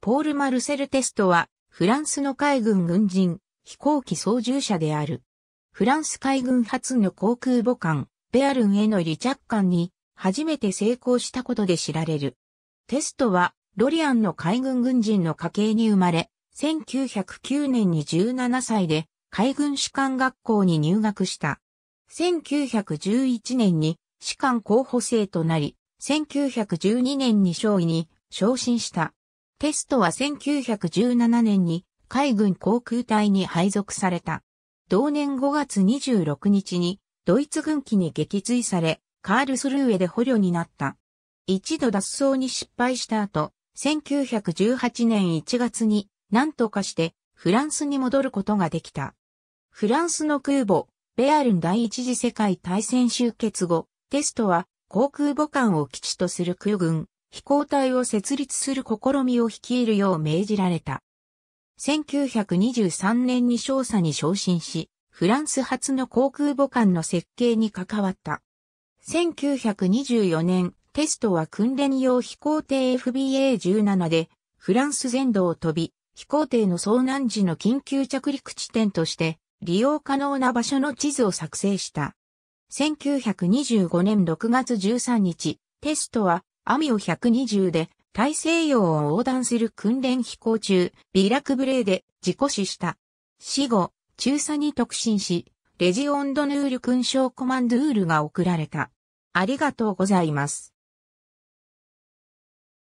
ポール・マルセル・テストは、フランスの海軍軍人、飛行機操縦者である。フランス海軍初の航空母艦、ベアルンへの離着艦に、初めて成功したことで知られる。テストは、ロリアンの海軍軍人の家系に生まれ、1909年に17歳で、海軍士官学校に入学した。1911年に士官候補生となり、1912年に少尉に昇進した。テストは1917年に海軍航空隊に配属された。同年5月26日にドイツ軍機に撃墜され、カールスルーエで捕虜になった。一度脱走に失敗した後、1918年1月に何とかしてフランスに戻ることができた。フランスの空母、ベアルン第一次世界大戦終結後、テストは航空母艦を基地とする空軍、飛行隊を設立する試みを率いるよう命じられた。1923年に少佐に昇進し、フランス初の航空母艦の設計に関わった。1924年、テストは訓練用飛行艇 FBA17 で、フランス全土を飛び、飛行艇の遭難時の緊急着陸地点として、利用可能な場所の地図を作成した。1925年6月13日、テストはアミオ120で大西洋を横断する訓練飛行中、ビラクブレーで事故死した。死後、中佐に特進し、レジオンドヌール勲章コマンドゥールが送られた。ありがとうございます。